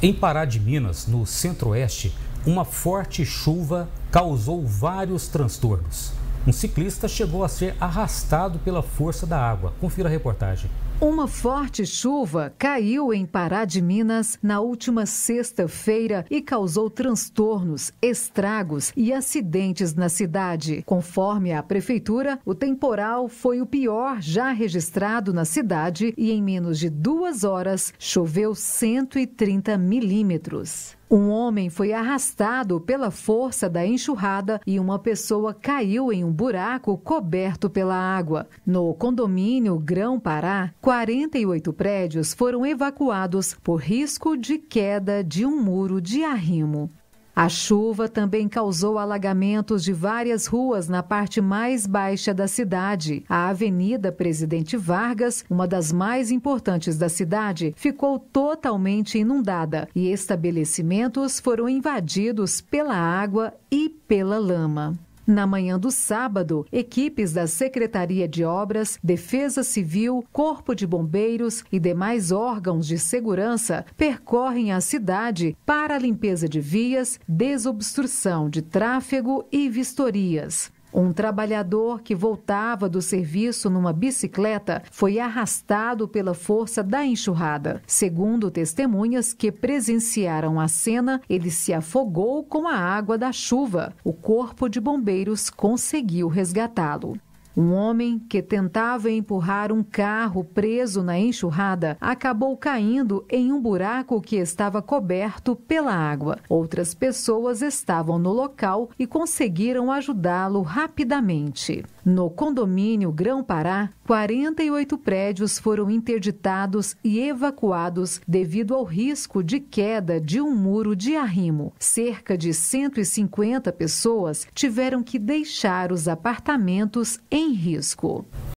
Em Pará de Minas, no centro-oeste, uma forte chuva causou vários transtornos. Um ciclista chegou a ser arrastado pela força da água. Confira a reportagem. Uma forte chuva caiu em Pará de Minas na última sexta-feira e causou transtornos, estragos e acidentes na cidade. Conforme a prefeitura, o temporal foi o pior já registrado na cidade e em menos de duas horas choveu 130 milímetros. Um homem foi arrastado pela força da enxurrada e uma pessoa caiu em um buraco coberto pela água. No condomínio Grão Pará, 48 prédios foram evacuados por risco de queda de um muro de arrimo. A chuva também causou alagamentos de várias ruas na parte mais baixa da cidade. A Avenida Presidente Vargas, uma das mais importantes da cidade, ficou totalmente inundada e estabelecimentos foram invadidos pela água e pela lama. Na manhã do sábado, equipes da Secretaria de Obras, Defesa Civil, Corpo de Bombeiros e demais órgãos de segurança percorrem a cidade para a limpeza de vias, desobstrução de tráfego e vistorias. Um trabalhador que voltava do serviço numa bicicleta foi arrastado pela força da enxurrada. Segundo testemunhas que presenciaram a cena, ele se afogou com a água da chuva. O corpo de bombeiros conseguiu resgatá-lo. Um homem que tentava empurrar um carro preso na enxurrada acabou caindo em um buraco que estava coberto pela água. Outras pessoas estavam no local e conseguiram ajudá-lo rapidamente. No condomínio Grão-Pará, 48 prédios foram interditados e evacuados devido ao risco de queda de um muro de arrimo. Cerca de 150 pessoas tiveram que deixar os apartamentos em em risco.